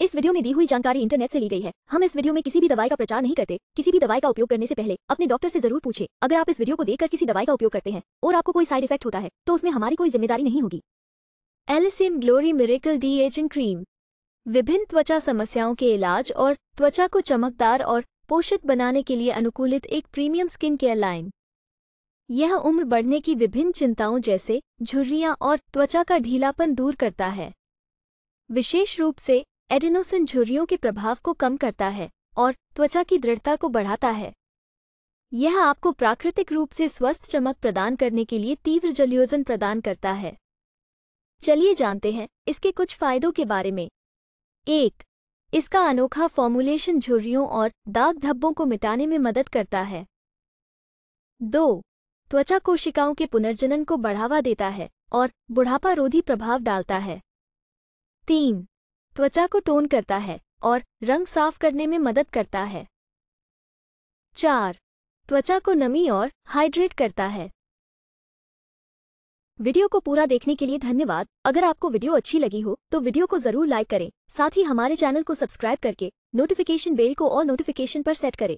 इस वीडियो में दी हुई जानकारी इंटरनेट से ली गई है हम इस वीडियो में किसी भी दवाई का प्रचार नहीं करते किसी भी दवाई का उपयोग करने से पहले अपने डॉक्टर से जरूर पूछे अगर आप इस वीडियो को देखकर किसी दवाई का उपयोग करते हैं और आपको कोई साइड इफेक्ट होता है तो उसमें हमारी कोई जिम्मेदारी नहीं होगी एलिसिन glory miracle de ageing cream विभिन्न त्वचा समस्याओं के इलाज और त्वचा को चमकदार और पोषित बनाने के लिए अनुकूलित एक प्रीमियम स्किन केयर लाइन यह उम्र बढ़ने की विभिन्न चिंताओं जैसे झुर्रियां और त्वचा का ढीलापन दूर करता है विशेष रूप से एडेनोसिन झुर्रियों के प्रभाव को कम करता है और त्वचा की दृढ़ता को बढ़ाता है यह आपको प्राकृतिक रूप से स्वस्थ चमक प्रदान करने के लिए तीव्र जलयोजन प्रदान करता है चलिए जानते हैं इसके कुछ फायदों के बारे में एक इसका अनोखा फॉर्मूलेशन झुर्रियों और दाग धब्बों को मिटाने में मदद करता है दो त्वचा कोशिकाओं के पुनर्जनन को बढ़ावा देता है और बुढ़ापा रोधी प्रभाव डालता है तीन त्वचा को टोन करता है और रंग साफ करने में मदद करता है चार त्वचा को नमी और हाइड्रेट करता है वीडियो को पूरा देखने के लिए धन्यवाद अगर आपको वीडियो अच्छी लगी हो तो वीडियो को जरूर लाइक करें साथ ही हमारे चैनल को सब्सक्राइब करके नोटिफिकेशन बेल को और नोटिफिकेशन पर सेट करें